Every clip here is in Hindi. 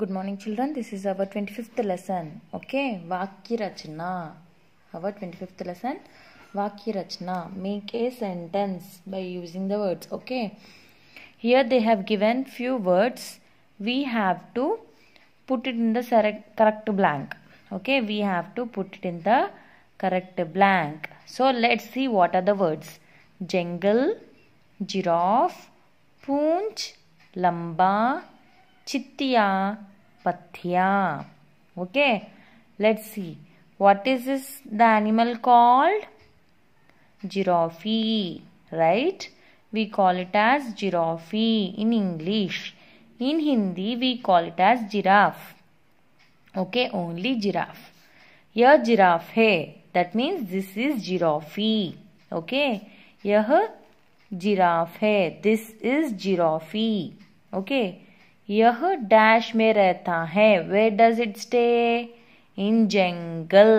Good morning children. This is our 25th lesson. Okay. Vakya Rachana. Our 25th lesson. Vakya Make a sentence by using the words. Okay. Here they have given few words. We have to put it in the correct blank. Okay. We have to put it in the correct blank. So let's see what are the words. Jungle, giraffe, poonch, lamba, चित्तिया पथिया okay let's see what is this the animal called giraffe right we call it as giraffe in English in Hindi we call it as giraffe okay only giraffe यह जिराफ है that means this is giraffe okay यह जिराफ है this is giraffe okay okay? यह डैश में रहता है where does it stay in jungle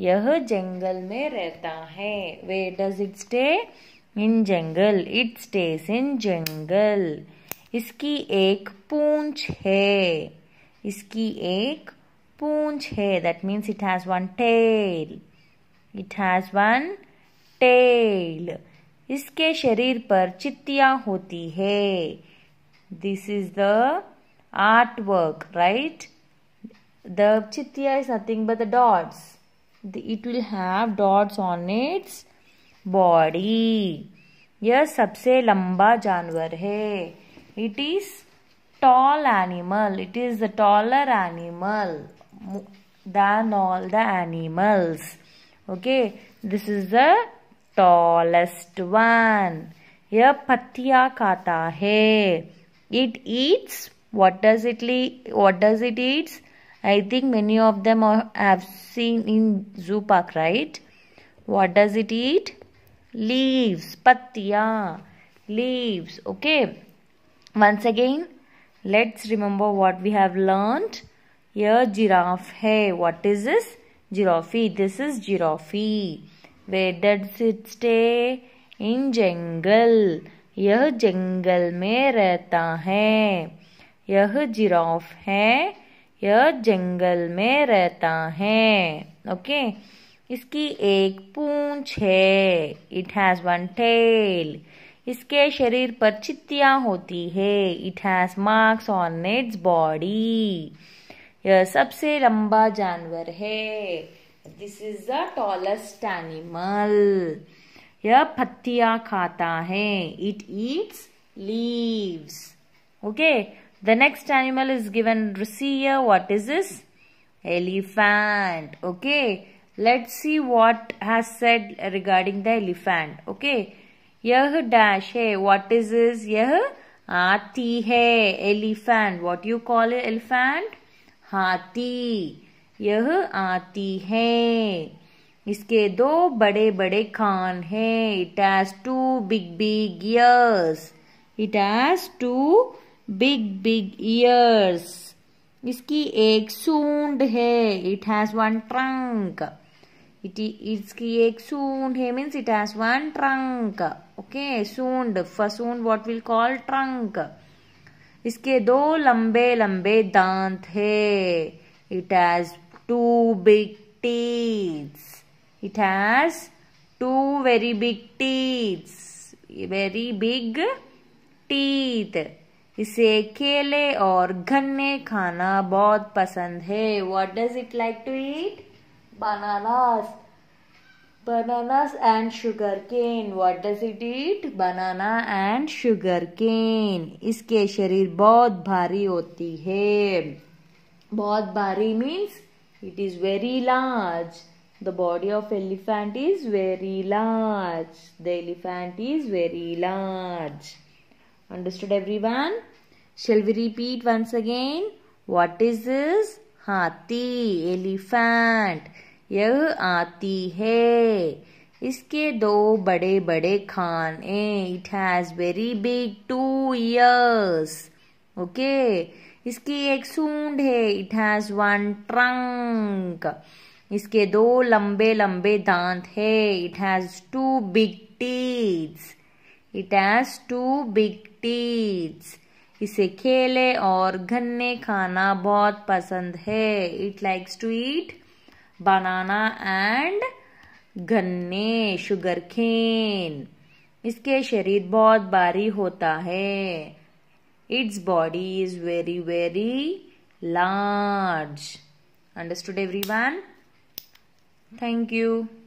यह जंगल में रहता है where does it stay in jungle it stays in jungle इसकी एक पूंछ है इसकी एक पूंछ है that means it has one tail it has one tail इसके शरीर पर चित्तियां होती है This is the artwork, right? The chitya is nothing but the dots. The, it will have dots on its body. यह सबसे लंबा जानवर है it is tall animal it is the taller animal than all the animals okay this is the tallest one यह पत्तिया खाता है It eats. What does it eat? What does it eat? I think many of them are, have seen in zoo park, right? What does it eat? Leaves, pattiya, leaves. Okay. Once again, let's remember what we have learned. Here, giraffe. Hey, what is this? Giraffe. This is giraffe. Where does it stay? In jungle. यह जंगल में रहता है यह जिराफ है यह जंगल में रहता है ओके इसकी एक पूंछ है इट हैज़ वन टेल इसके शरीर पर चित्तियाँ होती है it has marks on its body यह सबसे लंबा जानवर है this is the tallest animal यह पत्तिया खाता है It eats leaves okay the next animal is given see what is this elephant okay let's see what has said regarding the elephant okay यह dash है what is this यह हाथी है elephant what you call elephant हाथी यह हाथी है इसके दो बड़े बड़े खान हैं it has two big big ears it has two big big ears इसकी एक सूंड है it has one trunk it इसकी एक सूंड है means it has one trunk okay सूंड फसूंड व्हाट विल कॉल ट्रंक इसके दो लंबे लंबे दांत है it has two big teeths It has two very big teeth. Very big teeth. इसे केले और घने खाना बहुत पसंद है what does it like to eat bananas bananas and sugar cane what does it eat banana and sugar cane इसके शरीर बहुत भारी होती है बहुत भारी means it is very large The body of elephant is very large. The elephant is very large. Understood everyone? Shall we repeat once again? What is this? hathi elephant यह आती है इसके दो बड़े बड़े खान ए it has very big two ears okay इसकी एक सूंड है इट हैज़ वन ट्रंक इसके दो लंबे लंबे दांत है it has two big teeth it has two big teeth इसे केले और घन्ने खाना बहुत पसंद है it likes to eat banana and गन्ने शुगर खेन इसके शरीर बहुत भारी होता है its body is very very large understood everyone Thank you.